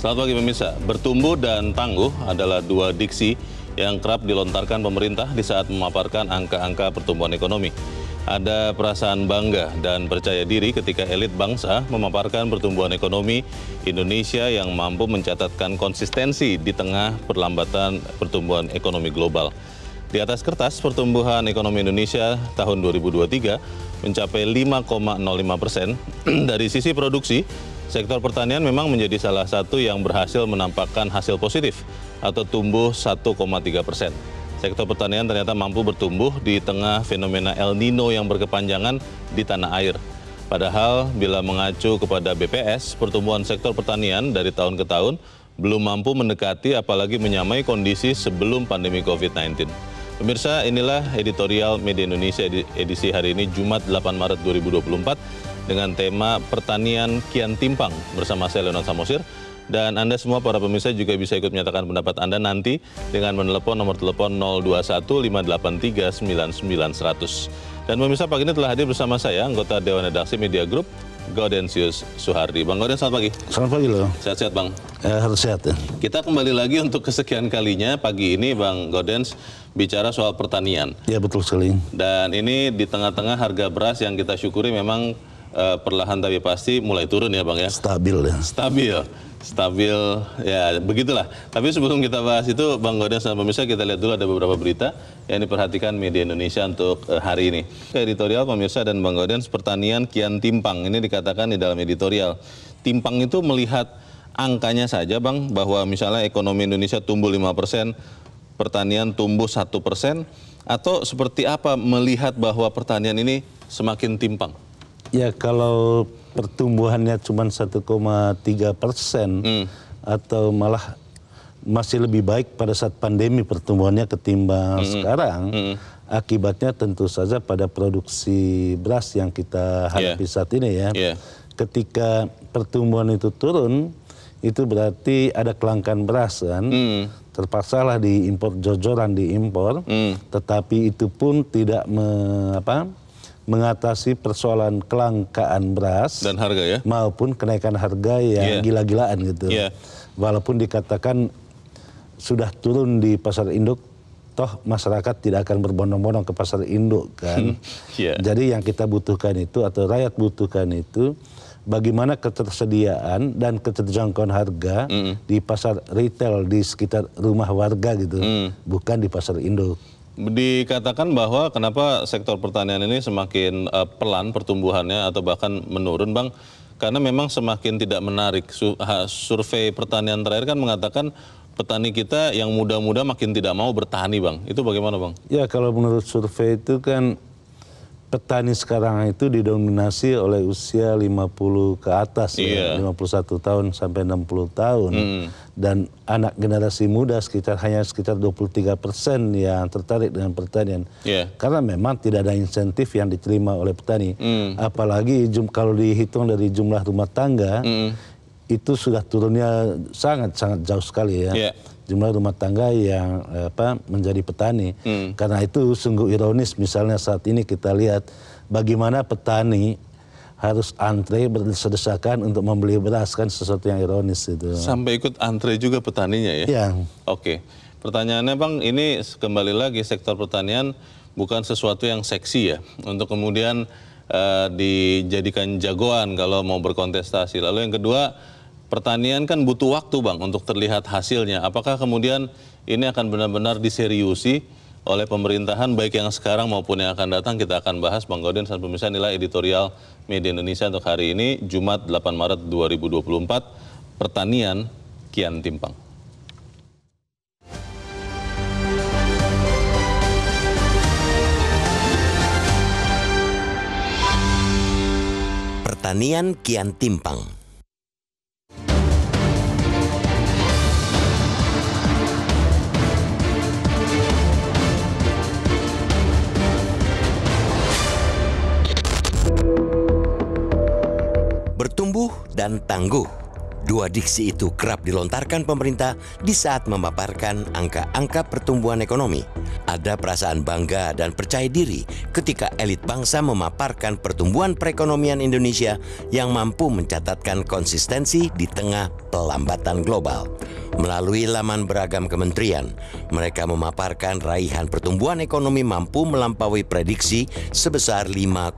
Selamat pagi pemirsa. Bertumbuh dan tangguh adalah dua diksi yang kerap dilontarkan pemerintah di saat memaparkan angka-angka pertumbuhan ekonomi. Ada perasaan bangga dan percaya diri ketika elit bangsa memaparkan pertumbuhan ekonomi Indonesia yang mampu mencatatkan konsistensi di tengah perlambatan pertumbuhan ekonomi global. Di atas kertas, pertumbuhan ekonomi Indonesia tahun 2023 mencapai 5,05 persen. Dari sisi produksi, Sektor pertanian memang menjadi salah satu yang berhasil menampakkan hasil positif atau tumbuh 1,3 persen. Sektor pertanian ternyata mampu bertumbuh di tengah fenomena El Nino yang berkepanjangan di tanah air. Padahal bila mengacu kepada BPS, pertumbuhan sektor pertanian dari tahun ke tahun belum mampu mendekati apalagi menyamai kondisi sebelum pandemi COVID-19. Pemirsa, inilah editorial Media Indonesia edisi hari ini Jumat 8 Maret 2024 dengan tema Pertanian Kian Timpang bersama saya Leonan Samosir. Dan Anda semua para pemirsa juga bisa ikut menyatakan pendapat Anda nanti dengan menelepon nomor telepon 021 583 Dan pemirsa pagi ini telah hadir bersama saya anggota Dewan Redaksi Media Group Gaudensius Suhardi. Bang Gaudens, selamat pagi. Selamat pagi loh. Sehat-sehat Bang? Ya, harus sehat ya. Kita kembali lagi untuk kesekian kalinya pagi ini Bang Gaudens bicara soal pertanian. Ya betul sekali. Dan ini di tengah-tengah harga beras yang kita syukuri memang uh, perlahan tapi pasti mulai turun ya Bang ya. Stabil ya. Stabil. Stabil ya begitulah. Tapi sebelum kita bahas itu Bang Godin sama pemirsa kita lihat dulu ada beberapa berita yang diperhatikan media Indonesia untuk uh, hari ini. Editorial pemirsa dan Bang Godin pertanian kian timpang. Ini dikatakan di dalam editorial. Timpang itu melihat angkanya saja Bang bahwa misalnya ekonomi Indonesia tumbuh lima persen, pertanian tumbuh satu persen, atau seperti apa melihat bahwa pertanian ini semakin timpang? Ya kalau pertumbuhannya cuma 1,3 persen hmm. atau malah masih lebih baik pada saat pandemi pertumbuhannya ketimbang hmm. sekarang. Hmm. Akibatnya tentu saja pada produksi beras yang kita hadapi yeah. saat ini ya. Yeah. Ketika pertumbuhan itu turun, itu berarti ada kelangkaan beras kan. Hmm lah diimpor jor-joran diimpor, mm. tetapi itu pun tidak me, apa mengatasi persoalan kelangkaan beras dan harga ya maupun kenaikan harga yang yeah. gila-gilaan gitu. Yeah. Walaupun dikatakan sudah turun di pasar induk toh masyarakat tidak akan berbondong-bondong ke pasar induk kan. yeah. Jadi yang kita butuhkan itu atau rakyat butuhkan itu bagaimana ketersediaan dan keterjangkauan harga mm. di pasar retail di sekitar rumah warga gitu, mm. bukan di pasar induk. Dikatakan bahwa kenapa sektor pertanian ini semakin uh, pelan pertumbuhannya atau bahkan menurun, Bang? Karena memang semakin tidak menarik. survei pertanian terakhir kan mengatakan petani kita yang muda-muda makin tidak mau bertani, Bang. Itu bagaimana, Bang? Ya, kalau menurut survei itu kan petani sekarang itu didominasi oleh usia 50 ke atas yeah. ya, 51 iya. tahun sampai 60 tahun. Mm. Dan anak generasi muda sekitar hanya sekitar 23 persen yang tertarik dengan pertanian. Yeah. Karena memang tidak ada insentif yang diterima oleh petani. Mm. Apalagi jum, kalau dihitung dari jumlah rumah tangga, mm. itu sudah turunnya sangat-sangat jauh sekali ya. Yeah jumlah rumah tangga yang eh, apa, menjadi petani. Hmm. Karena itu sungguh ironis misalnya saat ini kita lihat bagaimana petani harus antre berdesakan untuk membeli beras kan sesuatu yang ironis itu. Sampai ikut antre juga petaninya ya? Iya. Oke. Pertanyaannya Bang, ini kembali lagi sektor pertanian bukan sesuatu yang seksi ya untuk kemudian uh, dijadikan jagoan kalau mau berkontestasi. Lalu yang kedua pertanian kan butuh waktu bang untuk terlihat hasilnya. Apakah kemudian ini akan benar-benar diseriusi oleh pemerintahan baik yang sekarang maupun yang akan datang kita akan bahas Bang Godin dan pemirsa nilai editorial media Indonesia untuk hari ini Jumat 8 Maret 2024 pertanian kian timpang. Pertanian kian timpang. bertumbuh dan tangguh. Dua diksi itu kerap dilontarkan pemerintah di saat memaparkan angka-angka pertumbuhan ekonomi. Ada perasaan bangga dan percaya diri ketika elit bangsa memaparkan pertumbuhan perekonomian Indonesia yang mampu mencatatkan konsistensi di tengah pelambatan global. Melalui laman beragam kementerian, mereka memaparkan raihan pertumbuhan ekonomi mampu melampaui prediksi sebesar 5,03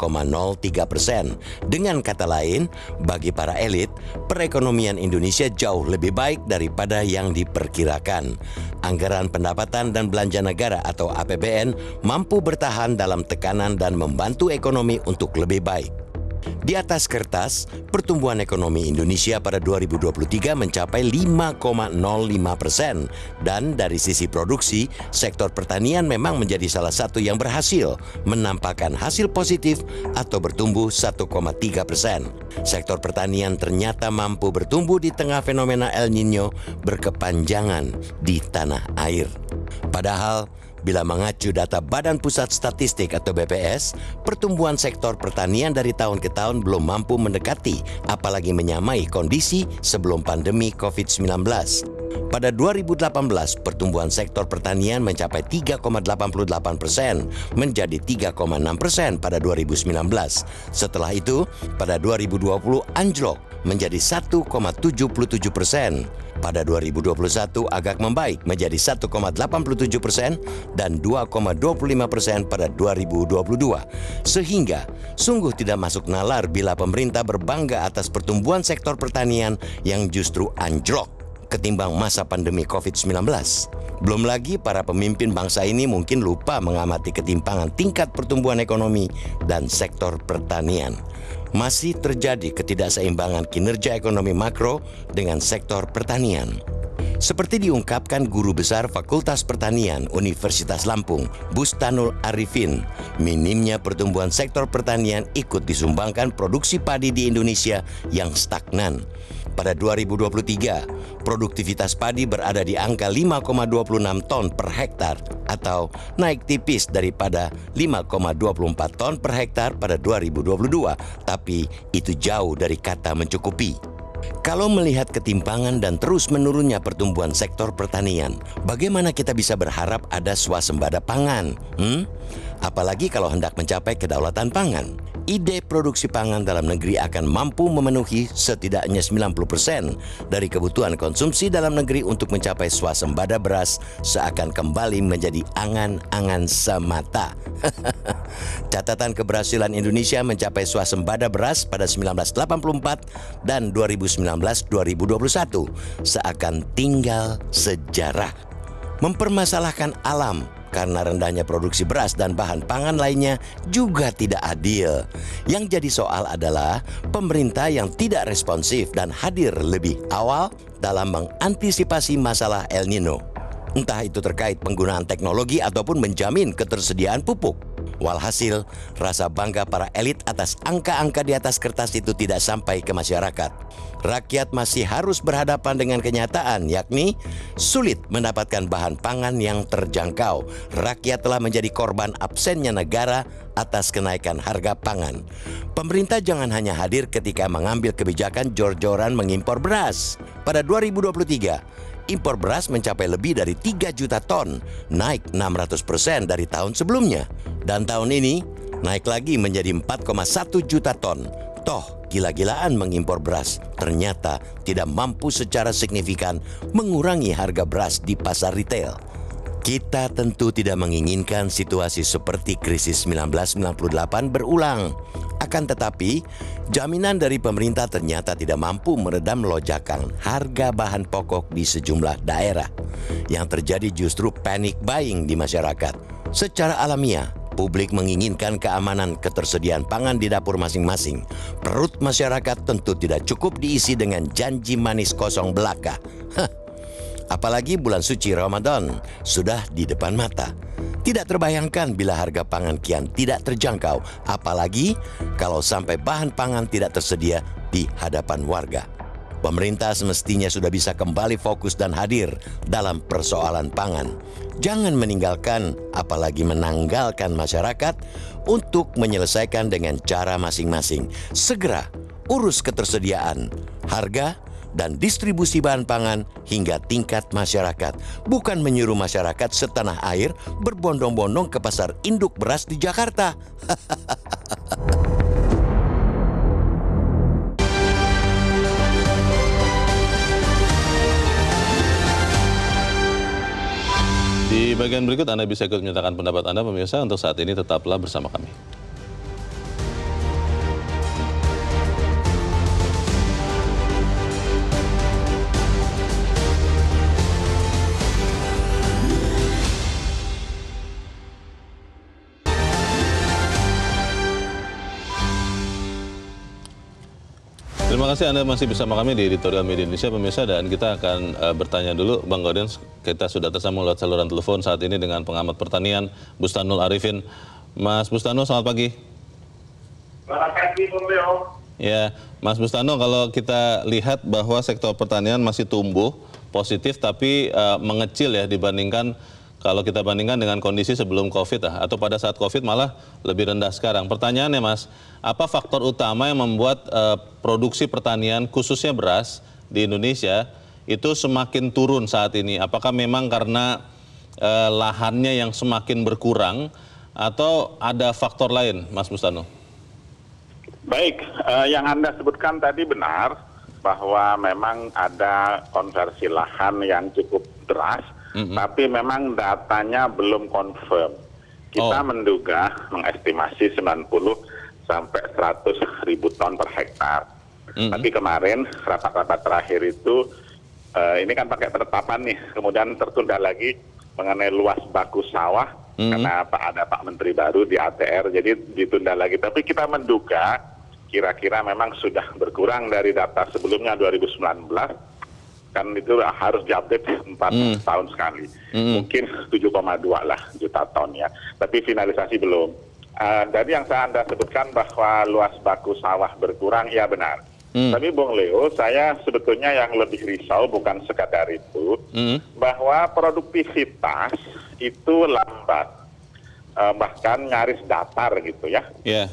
persen. Dengan kata lain, bagi para elit, perekonomian perekonomian Indonesia jauh lebih baik daripada yang diperkirakan. Anggaran Pendapatan dan Belanja Negara atau APBN mampu bertahan dalam tekanan dan membantu ekonomi untuk lebih baik. Di atas kertas, pertumbuhan ekonomi Indonesia pada 2023 mencapai 5,05 persen. Dan dari sisi produksi, sektor pertanian memang menjadi salah satu yang berhasil menampakkan hasil positif atau bertumbuh 1,3 persen. Sektor pertanian ternyata mampu bertumbuh di tengah fenomena El Nino berkepanjangan di tanah air. Padahal, Bila mengacu data Badan Pusat Statistik atau BPS, pertumbuhan sektor pertanian dari tahun ke tahun belum mampu mendekati apalagi menyamai kondisi sebelum pandemi COVID-19. Pada 2018, pertumbuhan sektor pertanian mencapai 3,88 persen menjadi 3,6 persen pada 2019. Setelah itu, pada 2020 anjlok menjadi 1,77 persen. Pada 2021 agak membaik menjadi 1,87 persen dan 2,25 persen pada 2022. Sehingga sungguh tidak masuk nalar bila pemerintah berbangga atas pertumbuhan sektor pertanian yang justru anjlok ketimbang masa pandemi COVID-19. Belum lagi para pemimpin bangsa ini mungkin lupa mengamati ketimpangan tingkat pertumbuhan ekonomi dan sektor pertanian masih terjadi ketidakseimbangan kinerja ekonomi makro dengan sektor pertanian. Seperti diungkapkan Guru Besar Fakultas Pertanian Universitas Lampung, Bustanul Arifin, minimnya pertumbuhan sektor pertanian ikut disumbangkan produksi padi di Indonesia yang stagnan. Pada 2023, produktivitas padi berada di angka 5,26 ton per hektar atau naik tipis daripada 5,24 ton per hektar pada 2022, tapi itu jauh dari kata mencukupi. Kalau melihat ketimpangan dan terus menurunnya pertumbuhan sektor pertanian, bagaimana kita bisa berharap ada swasembada pangan? Hmm? apalagi kalau hendak mencapai kedaulatan pangan. Ide produksi pangan dalam negeri akan mampu memenuhi setidaknya 90% dari kebutuhan konsumsi dalam negeri untuk mencapai swasembada beras seakan kembali menjadi angan-angan semata. Catatan keberhasilan Indonesia mencapai swasembada beras pada 1984 dan 2019-2021 seakan tinggal sejarah. Mempermasalahkan alam karena rendahnya produksi beras dan bahan pangan lainnya juga tidak adil. Yang jadi soal adalah pemerintah yang tidak responsif dan hadir lebih awal dalam mengantisipasi masalah El Nino entah itu terkait penggunaan teknologi ataupun menjamin ketersediaan pupuk. Walhasil, rasa bangga para elit atas angka-angka di atas kertas itu tidak sampai ke masyarakat. Rakyat masih harus berhadapan dengan kenyataan, yakni sulit mendapatkan bahan pangan yang terjangkau. Rakyat telah menjadi korban absennya negara atas kenaikan harga pangan. Pemerintah jangan hanya hadir ketika mengambil kebijakan jor-joran mengimpor beras. Pada 2023, impor beras mencapai lebih dari 3 juta ton, naik 600% persen dari tahun sebelumnya. Dan tahun ini naik lagi menjadi 4,1 juta ton. Toh, gila-gilaan mengimpor beras ternyata tidak mampu secara signifikan mengurangi harga beras di pasar retail. Kita tentu tidak menginginkan situasi seperti krisis 1998 berulang. Akan tetapi, Jaminan dari pemerintah ternyata tidak mampu meredam lonjakan harga bahan pokok di sejumlah daerah. Yang terjadi justru panic buying di masyarakat. Secara alamiah, publik menginginkan keamanan ketersediaan pangan di dapur masing-masing. Perut masyarakat tentu tidak cukup diisi dengan janji manis kosong belaka. Apalagi bulan suci Ramadan sudah di depan mata. Tidak terbayangkan bila harga pangan kian tidak terjangkau, apalagi kalau sampai bahan pangan tidak tersedia di hadapan warga. Pemerintah semestinya sudah bisa kembali fokus dan hadir dalam persoalan pangan. Jangan meninggalkan, apalagi menanggalkan masyarakat untuk menyelesaikan dengan cara masing-masing. Segera urus ketersediaan, harga, dan distribusi bahan pangan hingga tingkat masyarakat. Bukan menyuruh masyarakat setanah air berbondong-bondong ke pasar induk beras di Jakarta. Di bagian berikut Anda bisa ikut menyatakan pendapat Anda pemirsa untuk saat ini tetaplah bersama kami. Terima kasih Anda masih bersama kami di Editorial Media Indonesia pemirsa dan kita akan uh, bertanya dulu Bang Gordon kita sudah tersambung lewat saluran telepon saat ini dengan pengamat pertanian Bustanul Arifin. Mas Bustanul, selamat pagi. Selamat pagi Bung Leo. Ya, Mas Bustanul, kalau kita lihat bahwa sektor pertanian masih tumbuh positif tapi uh, mengecil ya dibandingkan kalau kita bandingkan dengan kondisi sebelum COVID ah, atau pada saat COVID malah lebih rendah sekarang. Pertanyaannya Mas, apa faktor utama yang membuat uh, produksi pertanian khususnya beras di Indonesia itu semakin turun saat ini? Apakah memang karena uh, lahannya yang semakin berkurang atau ada faktor lain Mas Mustano? Baik, uh, yang Anda sebutkan tadi benar bahwa memang ada konversi lahan yang cukup deras mm-hmm. tapi memang datanya belum confirm. Kita oh. menduga mengestimasi 90 sampai 100 ribu ton per hektar. Mm-hmm. Tapi kemarin rapat-rapat terakhir itu uh, ini kan pakai penetapan nih, kemudian tertunda lagi mengenai luas baku sawah mm-hmm. karena Pak ada Pak Menteri baru di ATR, jadi ditunda lagi. Tapi kita menduga kira-kira memang sudah berkurang dari data sebelumnya 2019 kan itu harus diupdate empat hmm. tahun sekali Hmm. mungkin 7,2 lah juta ton ya tapi finalisasi belum uh, yang saya anda sebutkan bahwa luas baku sawah berkurang ya benar Hmm. tapi Bung Leo saya sebetulnya yang lebih risau bukan sekadar itu hmm. bahwa produktivitas itu lambat uh, bahkan nyaris datar gitu ya yeah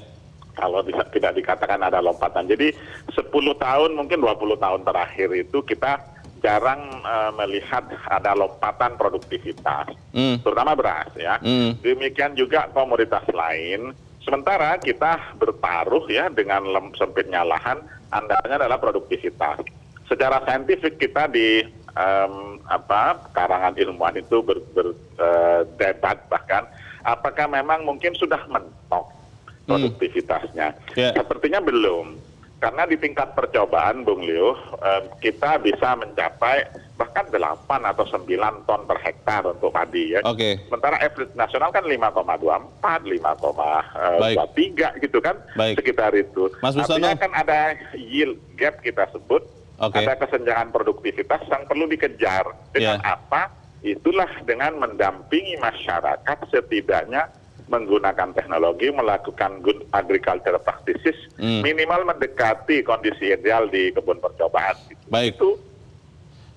kalau bisa, tidak dikatakan ada lompatan. Jadi 10 tahun mungkin 20 tahun terakhir itu kita jarang uh, melihat ada lompatan produktivitas, mm. terutama beras ya. Mm. Demikian juga komoditas lain. Sementara kita bertaruh ya dengan lem, sempitnya lahan, andalnya adalah produktivitas. Secara saintifik kita di um, apa karangan ilmuwan itu berdebat ber, uh, bahkan apakah memang mungkin sudah mentok hmm. produktivitasnya? Mm. Ya. Yeah. Sepertinya belum karena di tingkat percobaan, Bung Liu, eh, kita bisa mencapai bahkan 8 atau 9 ton per hektar untuk padi ya. Oke. Okay. Sementara average nasional kan 5,24, 5,23 gitu kan Baik. sekitar itu. Mas Busano. Artinya kan ada yield gap kita sebut, okay. ada kesenjangan produktivitas yang perlu dikejar. Dengan yeah. apa? Itulah dengan mendampingi masyarakat setidaknya menggunakan teknologi melakukan good agriculture practices hmm. minimal mendekati kondisi ideal di kebun percobaan. Baik. Itu.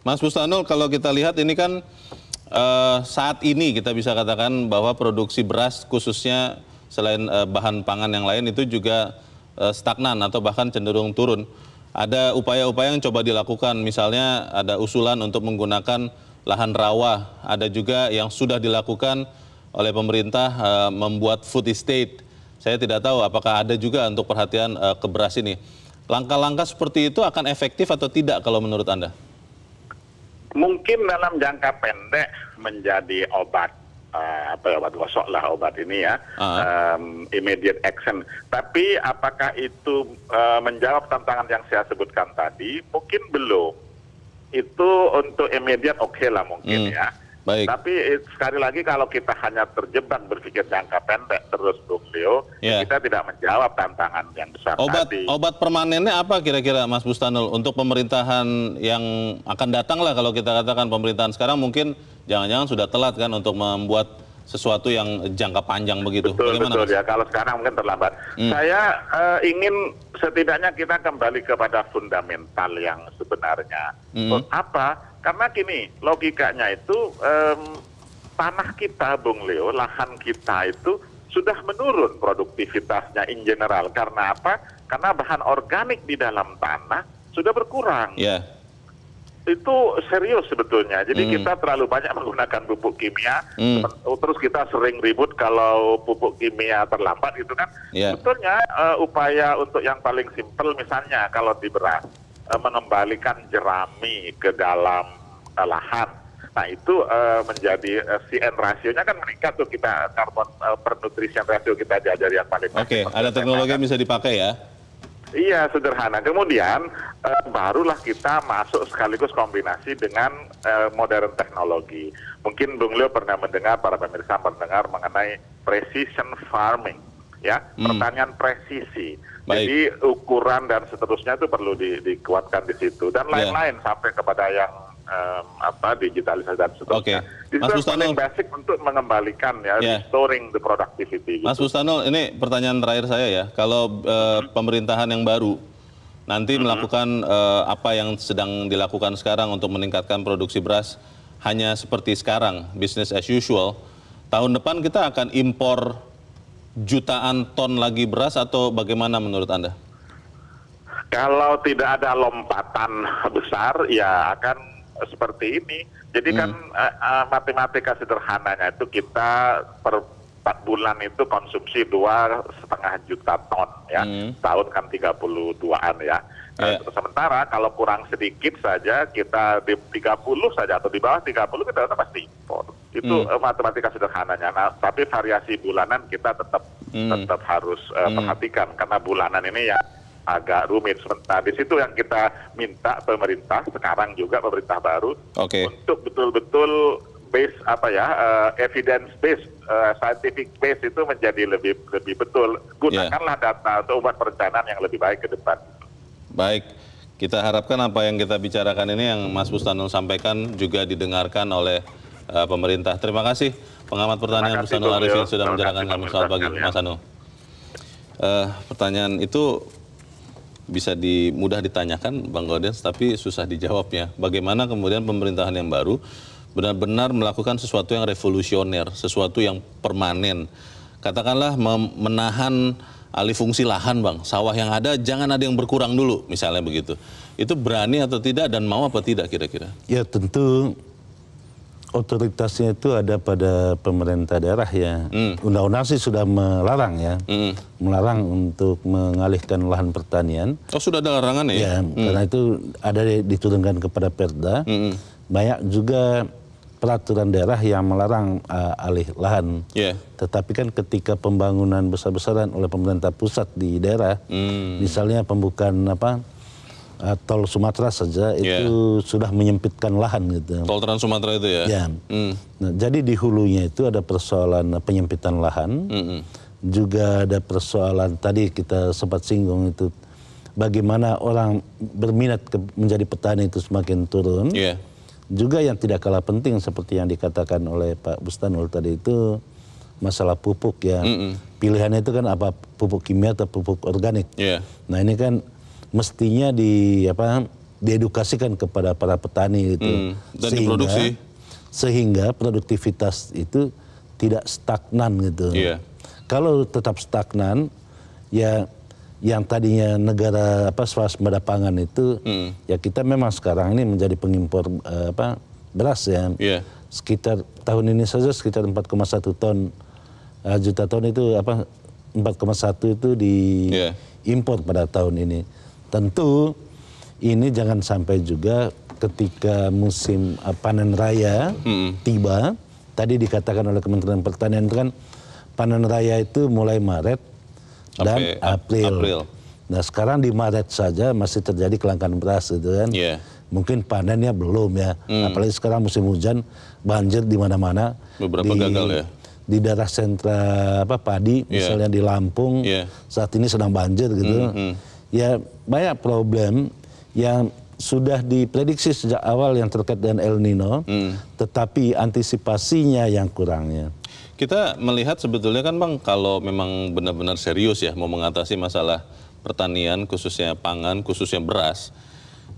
Mas Bustanul, kalau kita lihat ini kan uh, saat ini kita bisa katakan bahwa produksi beras khususnya selain uh, bahan pangan yang lain itu juga uh, stagnan atau bahkan cenderung turun. Ada upaya-upaya yang coba dilakukan, misalnya ada usulan untuk menggunakan lahan rawa, ada juga yang sudah dilakukan oleh pemerintah uh, membuat food estate. Saya tidak tahu apakah ada juga untuk perhatian uh, ke beras ini. Langkah-langkah seperti itu akan efektif atau tidak kalau menurut Anda? Mungkin dalam jangka pendek menjadi obat uh, apa ya, obat gosok lah obat ini ya uh-huh. um, immediate action. Tapi apakah itu uh, menjawab tantangan yang saya sebutkan tadi? Mungkin belum. Itu untuk immediate oke okay lah mungkin hmm. ya. Baik. Tapi eh, sekali lagi kalau kita hanya terjebak berpikir jangka pendek terus Bung Leo, yeah. Ya kita tidak menjawab tantangan yang besar obat, tadi. Obat permanennya apa kira-kira Mas Bustanul untuk pemerintahan yang akan datang lah kalau kita katakan pemerintahan sekarang mungkin jangan-jangan sudah telat kan untuk membuat sesuatu yang jangka panjang begitu. Betul, Bagaimana, betul ya. Kalau sekarang mungkin terlambat. Hmm. Saya uh, ingin setidaknya kita kembali kepada fundamental yang sebenarnya. Hmm. Apa? Karena gini, logikanya itu um, tanah kita, Bung Leo, lahan kita itu sudah menurun produktivitasnya in general. Karena apa? Karena bahan organik di dalam tanah sudah berkurang. Yeah itu serius sebetulnya. Jadi hmm. kita terlalu banyak menggunakan pupuk kimia, hmm. terus kita sering ribut kalau pupuk kimia terlambat gitu kan. Yeah. Sebetulnya uh, upaya untuk yang paling simpel misalnya kalau di beras uh, mengembalikan jerami ke dalam uh, lahan. Nah itu uh, menjadi uh, CN rasionya kan meningkat tuh kita karbon uh, per nutrisi rasio kita diajari yang paling. Oke, okay, ada teknologi yang bisa dipakai ya. Iya, sederhana. Kemudian uh, barulah kita masuk sekaligus kombinasi dengan uh, modern teknologi. Mungkin Bung Leo pernah mendengar, para pemirsa mendengar mengenai precision farming, ya, hmm. pertanian presisi. Baik. Jadi ukuran dan seterusnya itu perlu di, dikuatkan di situ dan iya. lain-lain yeah. sampai kepada yang um, apa digitalisasi dan seterusnya. Okay. Mas Bustanul, basic untuk mengembalikan ya, yeah. restoring the productivity. Gitu. Mas Bustanul, ini pertanyaan terakhir saya ya. Kalau uh, hmm. pemerintahan yang baru nanti hmm. melakukan uh, apa yang sedang dilakukan sekarang untuk meningkatkan produksi beras hanya seperti sekarang, business as usual. Tahun depan kita akan impor jutaan ton lagi beras atau bagaimana menurut Anda? Kalau tidak ada lompatan besar, ya akan seperti ini. Jadi hmm. kan uh, matematika sederhananya itu kita per empat bulan itu konsumsi dua setengah juta ton ya, hmm. tahun kan 32-an ya. Yeah. Iya. sementara kalau kurang sedikit saja kita di 30 saja atau di bawah 30 kita tetap pasti impor. Itu hmm. Eh, matematika sederhananya. Nah, tapi variasi bulanan kita tetap hmm. tetap harus uh, perhatikan karena bulanan ini ya agak rumit. Sementara di situ yang kita minta pemerintah sekarang juga pemerintah baru okay. untuk betul-betul base apa ya uh, evidence base, uh, scientific base itu menjadi lebih lebih betul gunakanlah yeah. data untuk buat perencanaan yang lebih baik ke depan. Baik. Kita harapkan apa yang kita bicarakan ini yang Mas Bustanul sampaikan juga didengarkan oleh uh, pemerintah. Terima kasih pengamat pertanian Bustanul Arifin sudah menjelaskan kami soal pagi Mas Anu. Uh, pertanyaan itu bisa di, mudah ditanyakan Bang Gaudens tapi susah dijawabnya. Bagaimana kemudian pemerintahan yang baru benar-benar melakukan sesuatu yang revolusioner, sesuatu yang permanen. Katakanlah menahan alih fungsi lahan bang, sawah yang ada jangan ada yang berkurang dulu misalnya begitu. Itu berani atau tidak dan mau apa tidak kira-kira? Ya tentu otoritasnya itu ada pada pemerintah daerah ya. Hmm. Undang-undang hmm. sih sudah melarang ya, hmm. melarang untuk mengalihkan lahan pertanian. Oh sudah ada larangan ya? Ya, hmm. karena itu ada diturunkan kepada Perda. Hmm. Banyak juga peraturan daerah yang melarang uh, alih lahan. Yeah. Tetapi kan ketika pembangunan besar-besaran oleh pemerintah pusat di daerah, hmm. misalnya pembukaan apa uh, tol Sumatera saja yeah. itu sudah menyempitkan lahan gitu. Tol Trans Sumatera itu ya. Yeah. Mm. Nah, jadi di hulunya itu ada persoalan penyempitan lahan, mm -hmm. juga ada persoalan tadi kita sempat singgung itu bagaimana orang berminat ke, menjadi petani itu semakin turun. Yeah. Juga yang tidak kalah penting seperti yang dikatakan oleh Pak Bustanul tadi itu masalah pupuk ya. Mm -mm. Pilihannya itu kan apa pupuk kimia atau pupuk organik. Yeah. Nah ini kan mestinya di apa diedukasikan kepada para petani itu Hmm, dan sehingga, diproduksi sehingga produktivitas itu tidak stagnan gitu. Yeah. Kalau tetap stagnan ya yang tadinya negara apa swasembada pangan itu hmm. ya kita memang sekarang ini menjadi pengimpor eh, apa beras ya. Yeah. Sekitar tahun ini saja sekitar 4,1 ton uh, juta ton itu apa 4,1 itu di yeah. impor pada tahun ini tentu ini jangan sampai juga ketika musim eh, panen raya hmm. tiba tadi dikatakan oleh Kementerian Pertanian itu kan panen raya itu mulai Maret dan April. April. Nah sekarang di Maret saja masih terjadi kelangkaan beras gitu kan. Yeah. Mungkin panennya belum ya. Hmm. Apalagi sekarang musim hujan, banjir di mana-mana. Beberapa di, gagal ya. Di daerah sentra apa padi, yeah. misalnya di Lampung, yeah. saat ini sedang banjir gitu. Mm -hmm ya banyak problem yang sudah diprediksi sejak awal yang terkait dengan El Nino, hmm. tetapi antisipasinya yang kurangnya. Kita melihat sebetulnya kan Bang, kalau memang benar-benar serius ya mau mengatasi masalah pertanian, khususnya pangan, khususnya beras,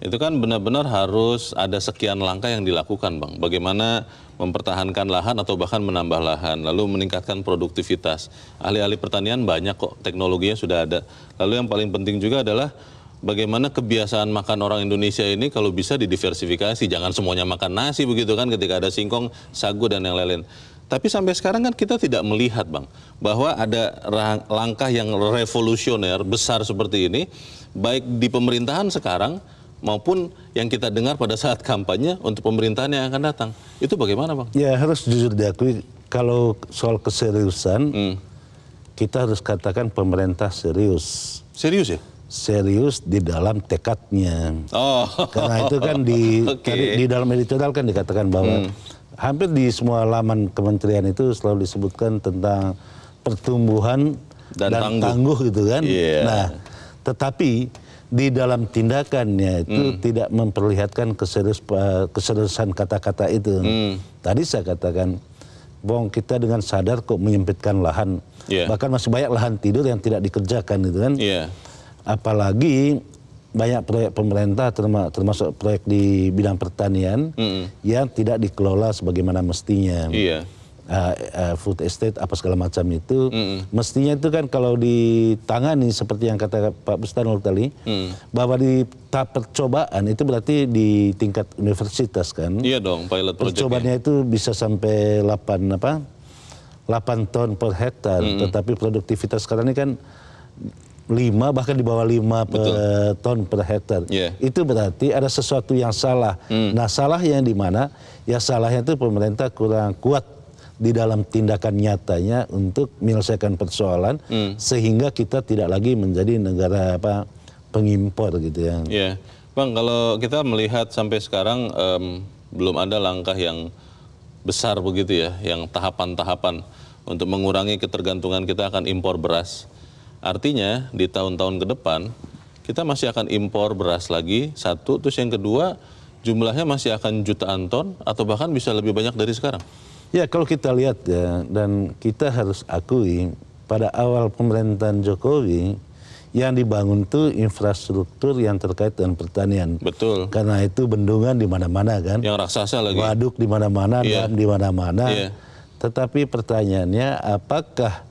itu kan benar-benar harus ada sekian langkah yang dilakukan Bang. Bagaimana mempertahankan lahan atau bahkan menambah lahan, lalu meningkatkan produktivitas. Ahli-ahli pertanian banyak kok, teknologinya sudah ada. Lalu yang paling penting juga adalah bagaimana kebiasaan makan orang Indonesia ini kalau bisa didiversifikasi. Jangan semuanya makan nasi begitu kan ketika ada singkong, sagu dan yang lain-lain. Tapi sampai sekarang kan kita tidak melihat Bang bahwa ada langkah yang revolusioner besar seperti ini baik di pemerintahan sekarang maupun yang kita dengar pada saat kampanye untuk pemerintahan yang akan datang. Itu bagaimana, Bang? Ya, harus jujur diakui kalau soal keseriusan hmm. kita harus katakan pemerintah serius. Serius ya? Serius di dalam tekadnya. Oh. Karena itu kan di okay. di dalam editorial kan dikatakan bahwa hmm. hampir di semua laman kementerian itu selalu disebutkan tentang pertumbuhan dan, dan tangguh. tangguh gitu kan. Yeah. Nah, tetapi di dalam tindakannya itu hmm. tidak memperlihatkan keserius, eh, keseriusan kata-kata itu. Hmm. Tadi saya katakan, Bong kita dengan sadar kok menyempitkan lahan, yeah. bahkan masih banyak lahan tidur yang tidak dikerjakan itu kan. Yeah. Apalagi banyak proyek pemerintah termasuk proyek di bidang pertanian -hmm. yang tidak dikelola sebagaimana mestinya. Yeah. Eh, eh, food estate apa segala macam itu mestinya itu kan kalau ditangani seperti yang kata Pak Bustanul tadi mm. bahwa di tahap percobaan itu berarti di tingkat universitas kan iya dong pilot percobaannya itu bisa sampai 8 apa 8 ton per hektar mm. tetapi produktivitas sekarang ini kan lima bahkan di bawah lima per ton per hektar. Yeah. Itu berarti ada sesuatu yang salah. Mm. Nah, salahnya di mana? Ya salahnya itu pemerintah kurang kuat di dalam tindakan nyatanya untuk menyelesaikan persoalan hmm. sehingga kita tidak lagi menjadi negara apa pengimpor gitu ya. Yeah. Bang, kalau kita melihat sampai sekarang um, belum ada langkah yang besar begitu ya, yang tahapan-tahapan untuk mengurangi ketergantungan kita akan impor beras. Artinya di tahun-tahun ke depan kita masih akan impor beras lagi satu, terus yang kedua jumlahnya masih akan jutaan ton atau bahkan bisa lebih banyak dari sekarang. Ya kalau kita lihat ya dan kita harus akui pada awal pemerintahan Jokowi yang dibangun itu infrastruktur yang terkait dengan pertanian. Betul. Karena itu bendungan di mana-mana kan. Yang raksasa lagi. Waduk di mana-mana, yeah. Iya. dam di mana-mana. Yeah. Tetapi pertanyaannya apakah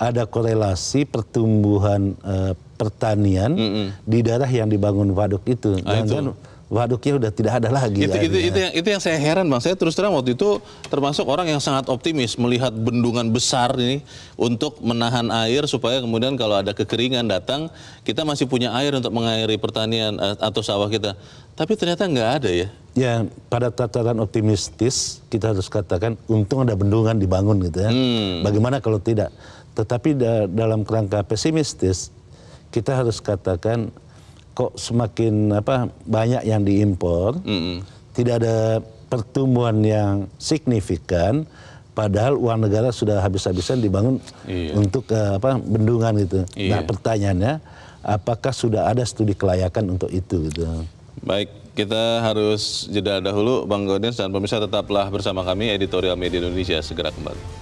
ada korelasi pertumbuhan eh, pertanian mm -mm. di daerah yang dibangun waduk itu? Ah, itu waduknya udah tidak ada lagi. Itu, itu, itu, yang, itu yang saya heran bang. Saya terus terang waktu itu termasuk orang yang sangat optimis melihat bendungan besar ini untuk menahan air supaya kemudian kalau ada kekeringan datang kita masih punya air untuk mengairi pertanian eh, atau sawah kita. Tapi ternyata nggak ada ya. Ya pada tataran optimistis kita harus katakan untung ada bendungan dibangun gitu ya. Hmm. Bagaimana kalau tidak? Tetapi da dalam kerangka pesimistis kita harus katakan kok semakin apa banyak yang diimpor, mm -hmm. tidak ada pertumbuhan yang signifikan, padahal uang negara sudah habis-habisan dibangun iya. untuk uh, apa bendungan gitu. Iya. Nah pertanyaannya, apakah sudah ada studi kelayakan untuk itu gitu? Baik, kita harus jeda dahulu, Bang Godin dan pemirsa tetaplah bersama kami editorial media Indonesia segera kembali.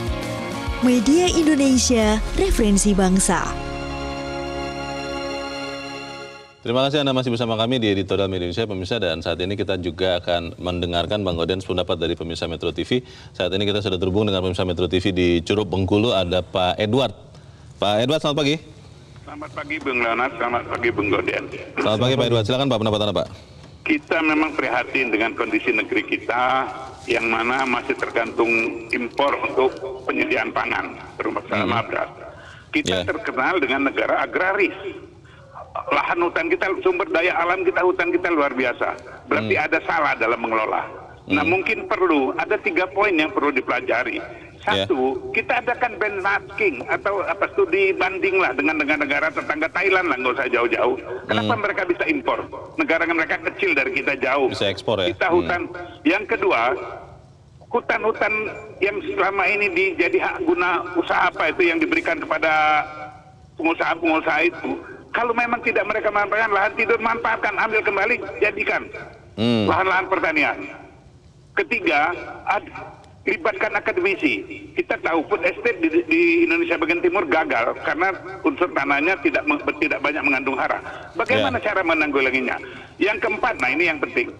Media Indonesia, referensi bangsa. Terima kasih Anda masih bersama kami di Editorial Media Indonesia, pemirsa. Dan saat ini kita juga akan mendengarkan Bang Godens pendapat dari pemirsa Metro TV. Saat ini kita sudah terhubung dengan pemirsa Metro TV di Curup Bengkulu, ada Pak Edward. Pak Edward, selamat pagi. Selamat pagi Bung Leonard, selamat pagi Bung Godens. Selamat pagi Pak Edward, silakan Pak pendapat Anda Pak kita memang prihatin dengan kondisi negeri kita yang mana masih tergantung impor untuk penyediaan pangan, terutama hmm. beras. Kita yeah. terkenal dengan negara agraris. Lahan hutan kita, sumber daya alam kita, hutan kita luar biasa. Berarti hmm. ada salah dalam mengelola. Nah, hmm. mungkin perlu ada tiga poin yang perlu dipelajari. Satu, yeah. kita adakan benchmarking atau apa studi banding lah dengan negara-negara tetangga Thailand lah nggak usah jauh-jauh. Kenapa hmm. mereka bisa impor? Negara mereka kecil dari kita jauh. Bisa ekspor ya. Kita hmm. hutan. Hmm. Yang kedua, hutan-hutan yang selama ini dijadi hak guna usaha apa itu yang diberikan kepada pengusaha-pengusaha itu. Kalau memang tidak mereka manfaatkan lahan tidur manfaatkan ambil kembali jadikan hmm. lahan-lahan hmm. pertanian. Ketiga, ada libatkan akademisi. Kita tahu food estate di, di Indonesia bagian timur gagal karena unsur tanahnya tidak tidak banyak mengandung hara. Bagaimana yeah. cara menanggulanginya? Yang keempat, nah ini yang penting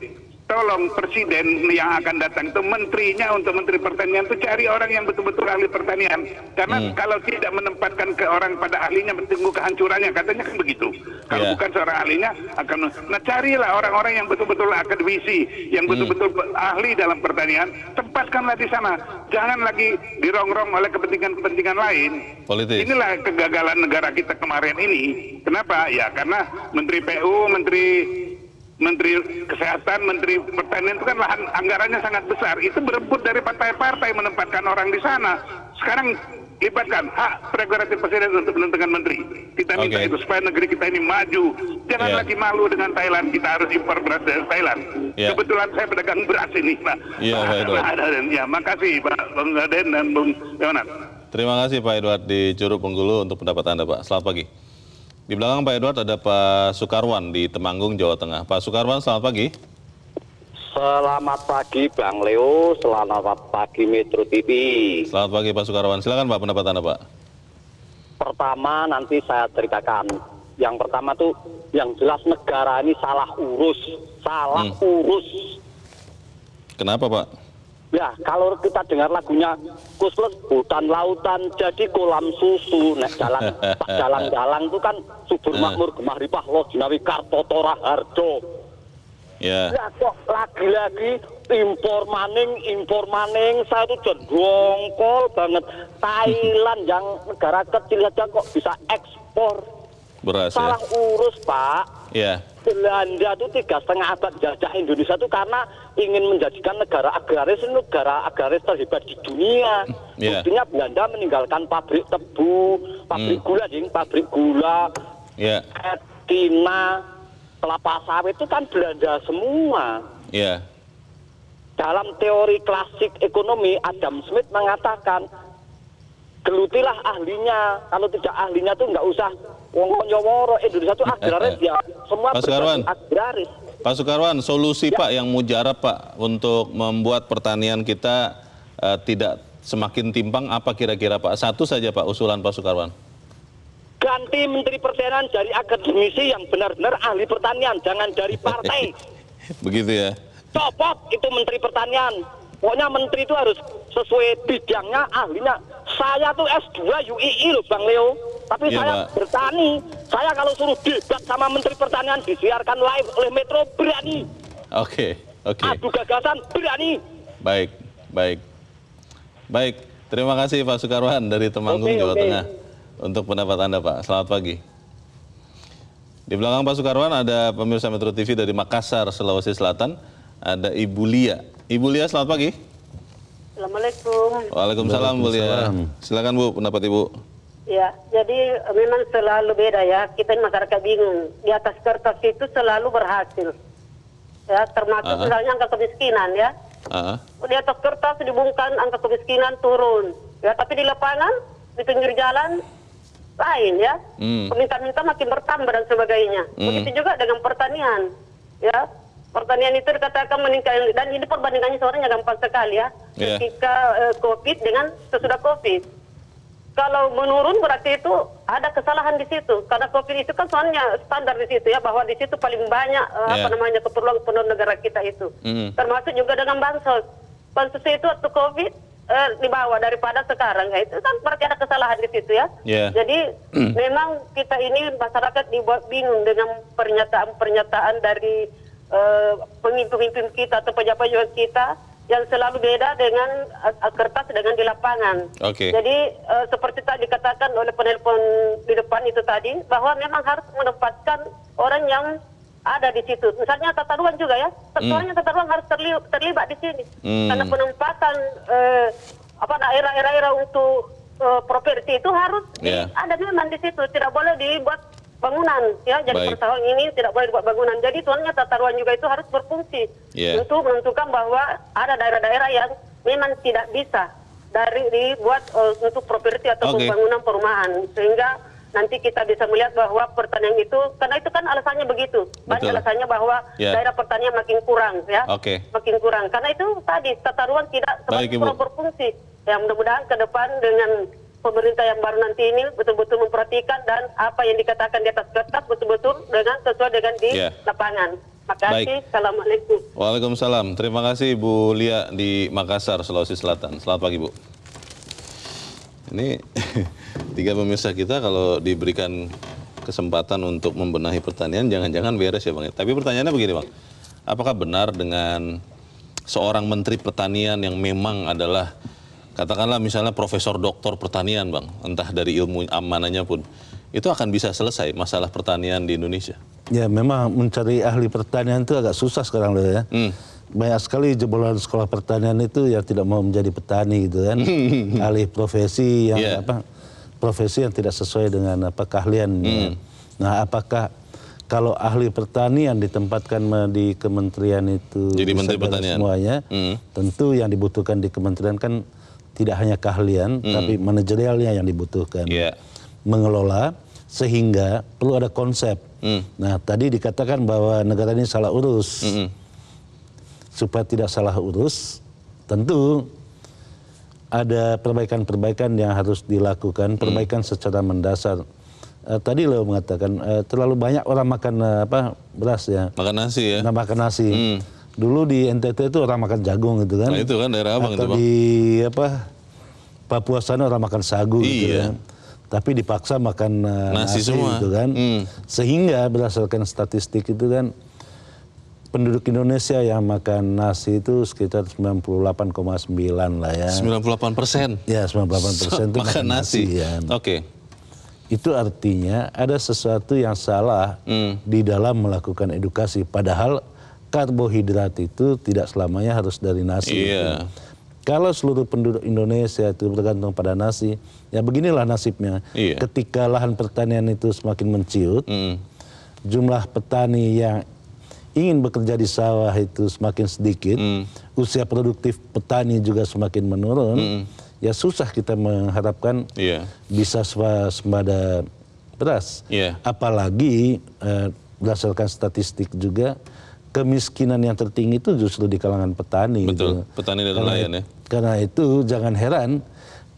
tolong presiden yang akan datang itu menterinya untuk menteri pertanian itu cari orang yang betul-betul ahli pertanian karena hmm. kalau tidak menempatkan ke orang pada ahlinya menunggu kehancurannya katanya kan begitu kalau yeah. bukan seorang ahlinya akan nah carilah orang-orang yang betul-betul akademisi yang hmm. betul-betul hmm. ahli dalam pertanian tempatkanlah di sana jangan lagi dirongrong oleh kepentingan-kepentingan lain Politis. inilah kegagalan negara kita kemarin ini kenapa ya karena menteri PU menteri Menteri Kesehatan, Menteri Pertanian itu kan lahan anggarannya sangat besar. Itu berebut dari partai-partai menempatkan orang di sana. Sekarang libatkan hak prerogatif presiden untuk menentukan menteri. Kita minta okay. itu supaya negeri kita ini maju. Jangan yeah. lagi malu dengan Thailand. Kita harus impor beras dari Thailand. Yeah. Kebetulan saya pedagang beras ini, Pak. Iya, yeah, Pak Edward. Ya, makasih Pak Bung Aden dan Bung Leonard. Terima kasih Pak Edward di Curug Penggulu untuk pendapat Anda, Pak. Selamat pagi. Di belakang Pak Edward ada Pak Sukarwan di Temanggung, Jawa Tengah. Pak Sukarwan, selamat pagi. Selamat pagi Bang Leo, selamat pagi Metro TV. Selamat pagi Pak Sukarwan, silakan Pak pendapat Anda Pak. Pertama nanti saya ceritakan. Yang pertama tuh yang jelas negara ini salah urus, salah hmm. urus. Kenapa Pak? Ya, kalau kita dengar lagunya Kuslet hutan lautan jadi kolam susu nek jalan jalan jalan itu kan subur eh. makmur gemah ripah lo jinawi kartotora harjo. Ya. Yeah. kok lagi-lagi impor maning impor maning saya itu jendongkol banget Thailand yang negara kecil aja kok bisa ekspor Beras ya. Salah ya. urus, Pak. ya Belanda itu tiga setengah abad jajah Indonesia itu karena ingin menjadikan negara agraris negara agraris terhebat di dunia. Yeah. Buktinya Belanda meninggalkan pabrik tebu, pabrik hmm. gula, jing, pabrik gula, yeah. etina kelapa sawit itu kan Belanda semua. Iya. Dalam teori klasik ekonomi, Adam Smith mengatakan gelutilah ahlinya. Kalau tidak ahlinya tuh nggak usah wong konyoworo eh, Indonesia tuh eh, agraris eh, ya. Semua Pak Sukarwan. agraris. Pak Sukarwan, solusi ya. Pak yang mujarab Pak untuk membuat pertanian kita uh, tidak semakin timpang apa kira-kira Pak? Satu saja Pak usulan Pak Sukarwan. Ganti Menteri Pertanian dari akademisi yang benar-benar ahli pertanian, jangan dari partai. Begitu ya. Copot itu Menteri Pertanian. Pokoknya menteri itu harus sesuai bidangnya ahlinya saya tuh S2 UII loh Bang Leo tapi ya, saya Pak. bertani saya kalau suruh debat sama Menteri Pertanian disiarkan live oleh Metro berani oke okay, oke okay. adu gagasan berani baik baik baik terima kasih Pak Sukarwan dari Temanggung okay, Jawa okay. Tengah untuk pendapat Anda Pak selamat pagi di belakang Pak Sukarwan ada pemirsa Metro TV dari Makassar Sulawesi Selatan ada Ibu Lia Ibu Lia selamat pagi Assalamualaikum. Waalaikumsalam, Bu Lia. Silakan Bu, pendapat Ibu. Ya, jadi memang selalu beda ya. Kita masyarakat bingung. Di atas kertas itu selalu berhasil. Ya, termasuk uh-huh. misalnya angka kemiskinan ya. Uh-huh. Di atas kertas dibungkan angka kemiskinan turun. Ya, tapi di lapangan, di pinggir jalan lain ya. Hmm. Permintaan-minta makin bertambah dan sebagainya. Hmm. Begitu juga dengan pertanian. Ya, pertanian itu dikatakan meningkat dan ini perbandingannya sebenarnya gampang sekali ya yeah. ketika uh, covid dengan sesudah covid kalau menurun berarti itu ada kesalahan di situ karena covid itu kan soalnya standar di situ ya bahwa di situ paling banyak uh, eh, yeah. apa iya. namanya keperluan penuh negara kita itu mm. termasuk juga dengan bansos bansos itu waktu covid uh, bawah daripada sekarang ya itu kan berarti ada kesalahan di situ ya yeah. jadi mm. memang kita ini masyarakat dibuat bingung dengan pernyataan-pernyataan dari pemimpin eh, pemimpin-pemimpin kita atau pejabat-pejabat kita yang selalu beda dengan uh, kertas dengan di lapangan. Okay. Jadi uh, seperti tadi dikatakan oleh penelpon di depan itu tadi bahwa memang harus menempatkan orang yang ada di situ. Misalnya tata ruang juga ya, hmm. semuanya mm. tata ruang harus terlibat, terlibat di sini mm. karena penempatan uh, apa daerah-daerah untuk uh, properti itu harus yeah. di, ada memang di situ, tidak boleh dibuat bangunan ya jadi Baik. ini tidak boleh dibuat bangunan jadi tuannya tata ruang juga itu harus berfungsi yeah. untuk menentukan bahwa ada daerah-daerah yang memang tidak bisa dari dibuat uh, untuk properti atau okay. pembangunan perumahan sehingga nanti kita bisa melihat bahwa pertanian itu karena itu kan alasannya begitu banyak Betul. alasannya bahwa yeah. daerah pertanian makin kurang ya okay. makin kurang karena itu tadi tata ruang tidak sebaik berfungsi yang mudah-mudahan ke depan dengan pemerintah yang baru nanti ini betul-betul memperhatikan dan apa yang dikatakan di atas kertas betul-betul dengan sesuai dengan di yeah. lapangan. Makasih. Baik. Assalamualaikum. Waalaikumsalam. Terima kasih Bu Lia di Makassar, Sulawesi Selatan. Selamat pagi Bu. Ini tiga pemirsa kita kalau diberikan kesempatan untuk membenahi pertanian, jangan-jangan beres ya Bang. Ya? Tapi pertanyaannya begini Bang, apakah benar dengan seorang Menteri Pertanian yang memang adalah katakanlah misalnya profesor doktor pertanian bang, entah dari ilmu amanannya pun, itu akan bisa selesai masalah pertanian di Indonesia. Ya memang mencari ahli pertanian itu agak susah sekarang loh ya. Hmm. Banyak sekali jebolan sekolah pertanian itu yang tidak mau menjadi petani gitu kan, ahli profesi yang yeah. apa, profesi yang tidak sesuai dengan apa keahlian. Gitu kan. Hmm. Nah apakah kalau ahli pertanian ditempatkan di kementerian itu jadi menteri pertanian semuanya hmm. tentu yang dibutuhkan di kementerian kan tidak hanya keahlian hmm. tapi manajerialnya yang dibutuhkan yeah. mengelola sehingga perlu ada konsep. Hmm. Nah tadi dikatakan bahwa negara ini salah urus hmm. supaya tidak salah urus tentu ada perbaikan-perbaikan yang harus dilakukan hmm. perbaikan hmm. secara mendasar. Uh, tadi lo mengatakan uh, terlalu banyak orang makan uh, apa beras ya makan nasi ya nah, makan nasi. Hmm dulu di NTT itu orang makan jagung gitu kan. Nah, itu kan daerah Abang Atau itu, Bang. apa Papua sana orang makan sagu gitu iya. gitu kan. Tapi dipaksa makan eh, nasi, nasi semua gitu kan. Hmm. Sehingga berdasarkan statistik itu kan penduduk Indonesia yang makan nasi itu sekitar 98,9 lah ya. 98 persen? Ya, 98 persen itu makan nasi. nasi ya. Oke. Okay. Itu artinya ada sesuatu yang salah hmm. di dalam melakukan edukasi. Padahal karbohidrat itu tidak selamanya harus dari nasi. Iya. Kalau seluruh penduduk Indonesia itu bergantung pada nasi, ya beginilah nasibnya. Iya. Ketika lahan pertanian itu semakin menciut, mm. jumlah petani yang ingin bekerja di sawah itu semakin sedikit, mm. usia produktif petani juga semakin menurun. Mm. Ya susah kita mengharapkan yeah. bisa sembada beras. Yeah. Apalagi eh, berdasarkan statistik juga kemiskinan yang tertinggi itu justru di kalangan petani. Betul, gitu. petani dan nelayan ya. Karena itu jangan heran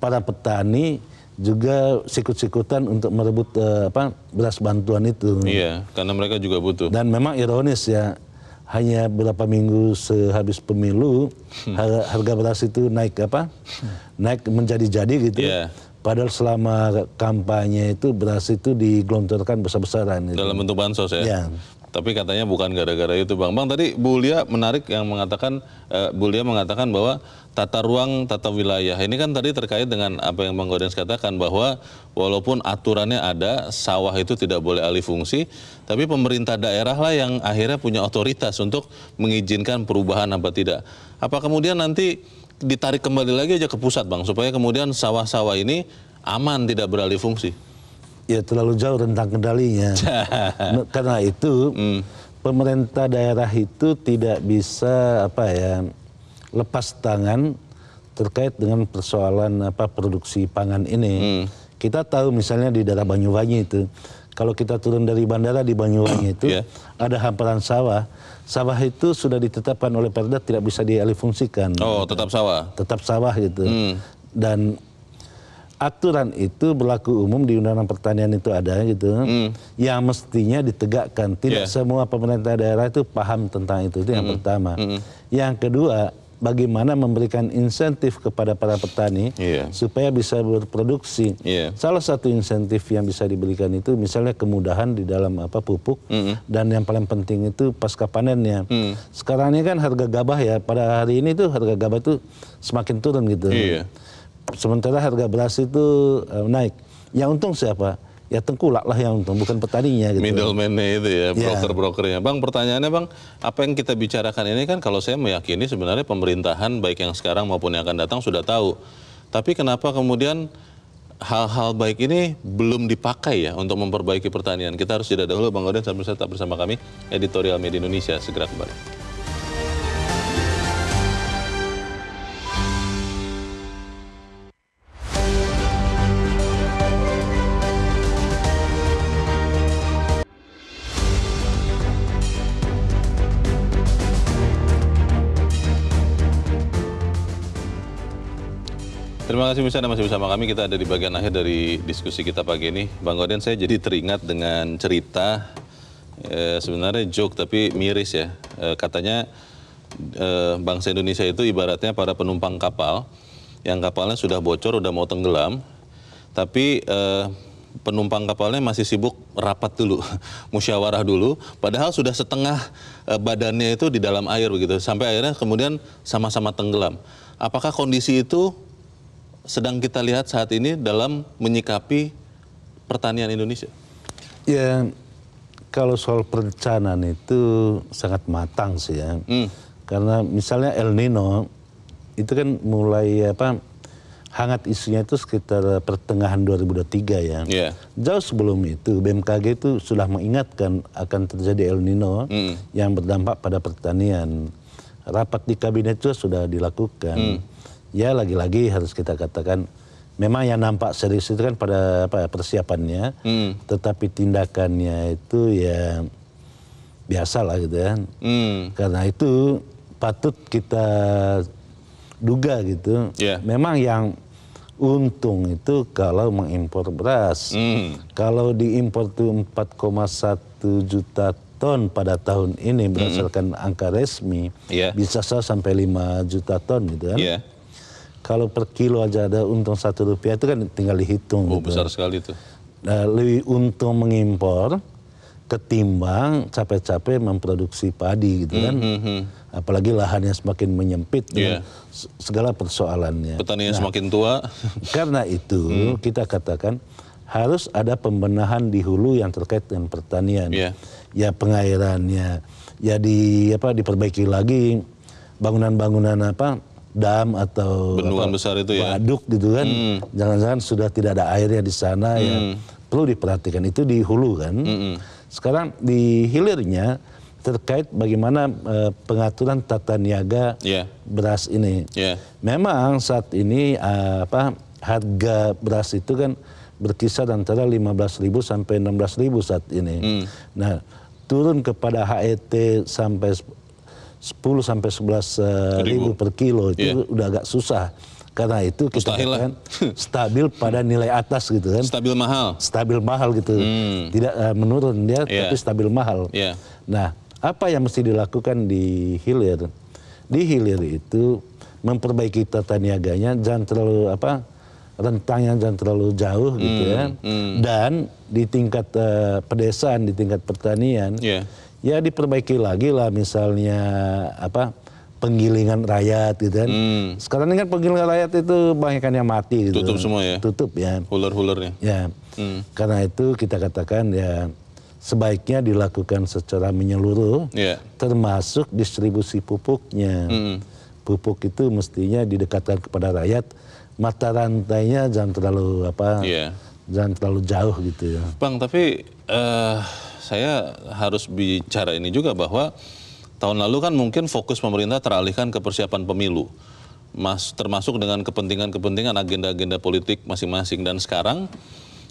para petani juga sikut-sikutan untuk merebut uh, apa beras bantuan itu. Iya, karena mereka juga butuh. Dan memang ironis ya, hanya beberapa minggu sehabis pemilu hmm. harga, harga beras itu naik apa? Naik menjadi-jadi gitu. Iya. Padahal selama kampanye itu beras itu digelontorkan besar-besaran. Gitu. Dalam bentuk bansos ya. Yeah. Tapi katanya bukan gara-gara itu Bang. Bang tadi Bu Lia menarik yang mengatakan uh, Bu Lia mengatakan bahwa tata ruang, tata wilayah. Ini kan tadi terkait dengan apa yang Bang Godens katakan bahwa walaupun aturannya ada, sawah itu tidak boleh alih fungsi, tapi pemerintah daerah lah yang akhirnya punya otoritas untuk mengizinkan perubahan apa tidak. Apa kemudian nanti ditarik kembali lagi aja ke pusat Bang supaya kemudian sawah-sawah ini aman tidak beralih fungsi? ya terlalu jauh rentang kendalinya. Nah, karena itu hmm. pemerintah daerah itu tidak bisa apa ya lepas tangan terkait dengan persoalan apa produksi pangan ini. Hmm. Kita tahu misalnya di daerah Banyuwangi itu kalau kita turun dari bandara di Banyuwangi itu yeah. ada hamparan sawah. Sawah itu sudah ditetapkan oleh Perda tidak bisa dialihfungsikan. Oh, tetap sawah. Tetap sawah gitu. Hmm. Dan aturan itu berlaku umum di undang-undang pertanian itu ada gitu hmm. yang mestinya ditegakkan tidak yeah. semua pemerintah daerah itu paham tentang itu itu yang hmm. pertama hmm. yang kedua bagaimana memberikan insentif kepada para petani yeah. supaya bisa berproduksi yeah. salah satu insentif yang bisa diberikan itu misalnya kemudahan di dalam apa pupuk -hmm. dan yang paling penting itu pasca panennya mm. sekarang ini kan harga gabah ya pada hari ini tuh harga gabah tuh semakin turun gitu yeah sementara harga beras itu uh, naik. Yang untung siapa? Ya tengkulak lah yang untung, bukan petaninya. Gitu. Middleman-nya itu ya, yeah. broker-brokernya. Bang, pertanyaannya bang, apa yang kita bicarakan ini kan kalau saya meyakini sebenarnya pemerintahan baik yang sekarang maupun yang akan datang sudah tahu. Tapi kenapa kemudian hal-hal baik ini belum dipakai ya untuk memperbaiki pertanian? Kita harus jeda dahulu Bang Oden sampai tetap bersama kami, Editorial Media Indonesia, segera kembali. Terima kasih bisa masih bersama kami. Kita ada di bagian akhir dari diskusi kita pagi ini. Bang Goden, saya jadi teringat dengan cerita e, sebenarnya joke tapi miris ya. E, katanya e, bangsa Indonesia itu ibaratnya para penumpang kapal yang kapalnya sudah bocor, udah mau tenggelam, tapi e, penumpang kapalnya masih sibuk rapat dulu, musyawarah dulu, padahal sudah setengah badannya itu di dalam air begitu. Sampai akhirnya kemudian sama-sama tenggelam. Apakah kondisi itu sedang kita lihat saat ini dalam menyikapi pertanian Indonesia? Ya, kalau soal perencanaan itu sangat matang sih ya. Hmm. Karena misalnya El Nino itu kan mulai apa hangat isunya itu sekitar pertengahan 2023 ya. Yeah. Jauh sebelum itu BMKG itu sudah mengingatkan akan terjadi El Nino mm. yang berdampak pada pertanian. Rapat di kabinet juga sudah dilakukan. Mm ya lagi-lagi harus kita katakan memang yang nampak serius itu kan pada apa ya, persiapannya, hmm. tetapi tindakannya itu ya biasa lah gitu kan, Hmm. Karena itu patut kita duga gitu. Yeah. Memang yang untung itu kalau mengimpor beras. Hmm. Kalau diimpor itu 4,1 juta ton pada tahun ini hmm. berdasarkan -hmm. angka resmi yeah. bisa sampai 5 juta ton gitu kan. Yeah kalau per kilo aja ada untung satu rupiah itu kan tinggal dihitung. Oh gitu. besar sekali itu. Nah, lebih untung mengimpor ketimbang capek-capek memproduksi padi gitu hmm, kan. Mm -hmm. Apalagi lahannya semakin menyempit yeah. segala persoalannya. Petaninya nah, semakin tua. Karena itu mm. kita katakan harus ada pembenahan di hulu yang terkait dengan pertanian. Yeah. Ya pengairannya, ya di apa diperbaiki lagi bangunan-bangunan apa dam atau bendungan apa, besar itu ya waduk gitu kan jangan hmm. jangan-jangan sudah tidak ada airnya di sana ya. hmm. ya perlu diperhatikan itu di hulu kan hmm. sekarang di hilirnya terkait bagaimana uh, pengaturan tata niaga yeah. beras ini yeah. memang saat ini uh, apa harga beras itu kan berkisar antara 15.000 sampai 16.000 saat ini. Hmm. Nah, turun kepada HET sampai 10 sampai 11 eh, ribu per kilo itu yeah. udah agak susah. Karena itu kita Mustahil stabil pada nilai atas gitu kan. Stabil mahal. Stabil mahal gitu. Hmm. Tidak uh, menurun dia yeah. tapi stabil mahal. Yeah. Nah, apa yang mesti dilakukan di hilir? Di hilir itu memperbaiki tata niaganya jangan terlalu apa rentangnya jangan terlalu jauh gitu hmm, ya. Hmm. Dan di tingkat uh, pedesaan, di tingkat pertanian, yeah ya diperbaiki lagi lah misalnya apa penggilingan rakyat gitu kan. Hmm. Sekarang ini kan penggilingan rakyat itu banyak kan yang mati gitu. Tutup semua ya. Tutup ya. Huler-hulernya. Ya. Hmm. Karena itu kita katakan ya sebaiknya dilakukan secara menyeluruh yeah. termasuk distribusi pupuknya. Hmm. Pupuk itu mestinya didekatkan kepada rakyat mata rantainya jangan terlalu apa yeah. jangan terlalu jauh gitu ya. Bang, tapi uh, saya harus bicara ini juga bahwa tahun lalu kan mungkin fokus pemerintah teralihkan ke persiapan pemilu. Mas, termasuk dengan kepentingan-kepentingan agenda-agenda politik masing-masing dan sekarang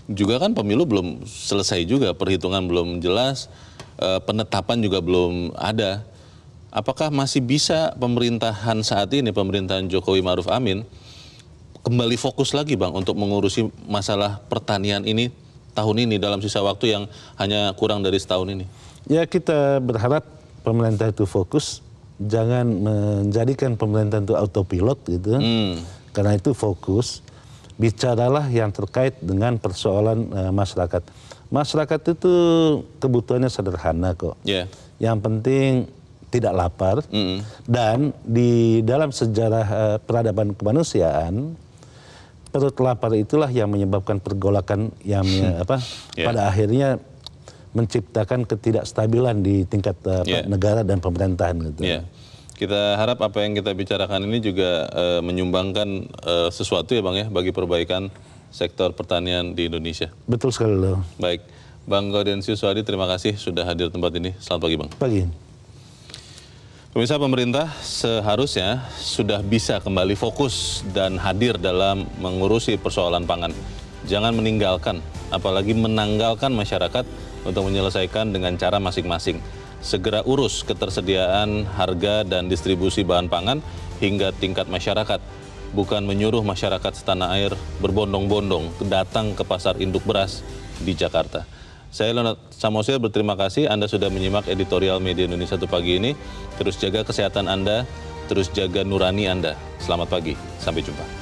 juga kan pemilu belum selesai juga, perhitungan belum jelas, e, penetapan juga belum ada. Apakah masih bisa pemerintahan saat ini pemerintahan Jokowi Maruf Amin kembali fokus lagi Bang untuk mengurusi masalah pertanian ini tahun ini dalam sisa waktu yang hanya kurang dari setahun ini? Ya kita berharap pemerintah itu fokus, jangan menjadikan pemerintah itu autopilot gitu. Hmm. Karena itu fokus, bicaralah yang terkait dengan persoalan uh, masyarakat. Masyarakat itu kebutuhannya sederhana kok. Yeah. Yang penting tidak lapar mm -hmm. dan di dalam sejarah uh, peradaban kemanusiaan perut lapar itulah yang menyebabkan pergolakan yang eh, apa yeah. pada akhirnya menciptakan ketidakstabilan di tingkat uh, eh, yeah. negara dan pemerintahan gitu. Yeah. Kita harap apa yang kita bicarakan ini juga uh, menyumbangkan uh, sesuatu ya Bang ya bagi perbaikan sektor pertanian di Indonesia. Betul sekali loh. Baik. Bang Gaudensius Wadi, terima kasih sudah hadir tempat ini. Selamat pagi Bang. Pagi. Pemirsa pemerintah seharusnya sudah bisa kembali fokus dan hadir dalam mengurusi persoalan pangan. Jangan meninggalkan, apalagi menanggalkan masyarakat untuk menyelesaikan dengan cara masing-masing. Segera urus ketersediaan harga dan distribusi bahan pangan hingga tingkat masyarakat. Bukan menyuruh masyarakat setanah air berbondong-bondong datang ke pasar induk beras di Jakarta. Saya Leonard Samosir berterima kasih Anda sudah menyimak editorial Media Indonesia satu pagi ini. Terus jaga kesehatan Anda, terus jaga nurani Anda. Selamat pagi, sampai jumpa.